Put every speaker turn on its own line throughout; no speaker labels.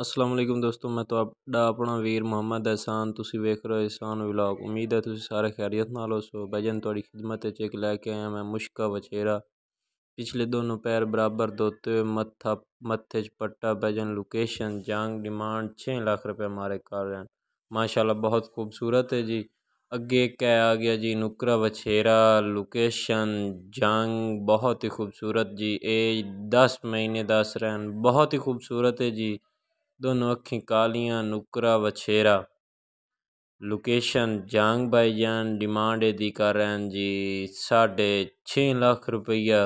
ਅਸਲਾਮ ਦੋਸਤੋ ਮੈਂ ਤੁਹਾਡਾ ਆਪਣਾ ਵੀਰ ਮੁਹੰਮਦ ਅਹਿਸਾਨ ਤੁਸੀਂ ਵੇਖ ਰਹੇ ਹੋ ਅਹਿਸਾਨ ਵਲੌਗ ਉਮੀਦ ਹੈ ਤੁਸੀਂ ਸਾਰੇ ਖੈਰੀਅਤ ਨਾਲ ਹੋ ਸੋ ਭਜਨ ਤੁਹਾਡੀ ਖidmat ਵਿੱਚ ਇੱਕ ਲੈ ਕੇ ਆਇਆ ਮੈਂ ਮੁਸ਼ਕਾ ਵਛੇਰਾ ਪਿਛਲੇ ਦੋਨੋਂ ਪੈਰ ਬਰਾਬਰ ਦੋਤੇ ਹੋਏ ਮੱਥਾ ਮੱਥੇ 'ਚ ਪੱਟਾ ਭਜਨ ਲੋਕੇਸ਼ਨ ਜੰਗ ਡਿਮਾਂਡ 6 ਲੱਖ ਰੁਪਏ ਮਾਰੇ ਕਰ ਰਹੇ ਹਨ ਮਾਸ਼ਾਅੱਲਾ ਬਹੁਤ ਖੂਬਸੂਰਤ है जी ਅੱਗੇ ਕਹਿ ਆ ਗਿਆ ਜੀ ਨੁਕਰਾ ਵਛੇਰਾ ਲੋਕੇਸ਼ਨ ਜੰਗ ਬਹੁਤ ਹੀ ਖੂਬਸੂਰਤ ਜੀ ਇਹ 10 ਮਹੀਨੇ 10 ਰਹਿਣ ਬਹੁਤ ਹੀ ਖੂਬਸੂਰਤ ਹੈ ਜੀ दोनों अखी कालिया नुकरा वछेरा लोकेशन जांग बाई जान डिमांड यदी कर रहे जी साढ़े छे लख रुपया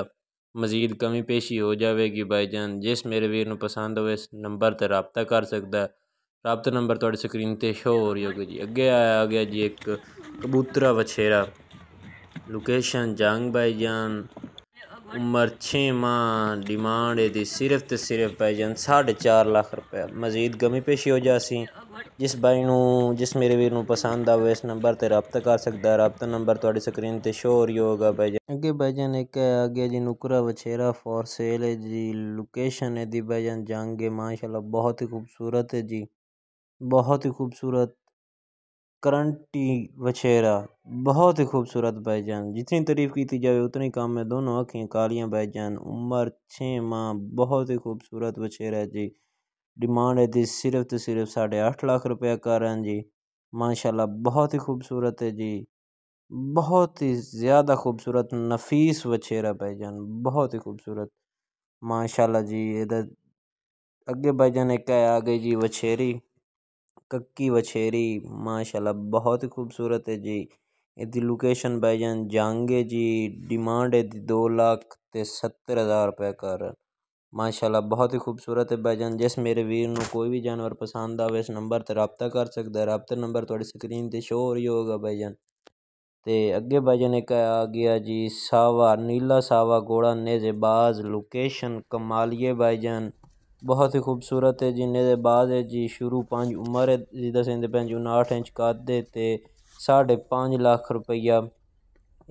मजीद कमी पेशी हो जाएगी बाई जान जिस मेरे वीर पसंद हो इस नंबर से रबता कर सकता रबत नंबर थोड़ी स्क्रीन पर शो हो रही होगी जी अगे आया आ गया जी एक कबूतरा वछेरा लोकेशन जांग बाई जान उम्र छे माह डिमांड ये सिर्फ तो सिर्फ पै जान साढ़े चार लाख रुपया मजीद गमी पेशी हो जा सी जिस बाई नू जिस मेरे वीर पसंद आवे इस नंबर ते रबत कर सकता रबता नंबर थोड़ी स्क्रीन पर शो हो रही होगा पै जान अगे बैजन एक है आ जी नुकरा बछेरा फॉर सेल है जी लोकेशन है दी बैजन जंग है माशाला बहुत ही खूबसूरत है जी बहुत ही खूबसूरत करंटी वछेरा बहुत ही खूबसूरत भाईजान जितनी तारीफ की थी जाए उतनी काम में दोनों आँखें कालियाँ भाईजान उम्र छः माह बहुत ही खूबसूरत वछेरा जी डिमांड है जी सिर्फ तो सिर्फ साढ़े आठ लाख रुपया कर रहे हैं जी माशाल्लाह बहुत ही खूबसूरत है जी बहुत ही ज़्यादा खूबसूरत नफीस वछेरा भाईजान बहुत ही खूबसूरत माशाल्लाह जी इधर अगे भाईजान एक आ गई जी वछेरी कक्की वछेरी माशाल्लाह बहुत ही खूबसूरत है जी एदी लोकेशन भाईजान जंग जी डिमांड है दो लाख ते सत्तर हज़ार रुपये कर माशाल्लाह बहुत ही खूबसूरत है बैजन जिस मेरे वीर नु कोई भी जानवर पसंद आवे इस नंबर ते रबता कर सकदा है रबता नंबर थोड़ी स्क्रीन पर शो हो रही होगा बैजन तो अगे भाईजान एक आ गया जी सावा नीला सावा घोड़ा नेजेबाज लोकेशन कमालिए बैजन बहुत ही खूबसूरत है जी ने बाद है जी शुरू पाँच उम्र है जी दस पंज उनाहठ इंच कद है तो साढ़े पाँच लाख रुपया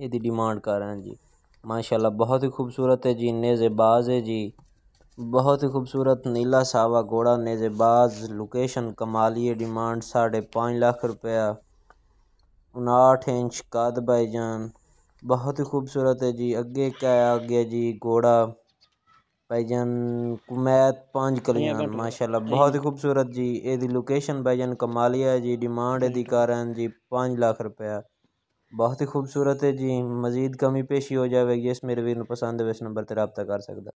यदि डिमांड कर रहे हैं जी माशाल्लाह बहुत ही खूबसूरत है जी नेज़ेबाज है जी बहुत ही खूबसूरत नीला सावा घोड़ा नेज़ेबाज लोकेशन कमाली डिमांड साढ़े पाँच लाख रुपया उनाहठ इंच काद भाईजान बहुत ही खूबसूरत है जी अगे क्या आ गया जी घोड़ा भाईजान कुमैत पांच कलियान माशाल्लाह बहुत ही खूबसूरत जी यदि लोकेशन भाईजान कमालिया जी डिमांड यदि कर जी पाँच लाख रुपया बहुत ही खूबसूरत है जी मजीद कमी पेशी हो जाएगी इस मेरे वीर पसंद है इस नंबर पर रबता कर सकता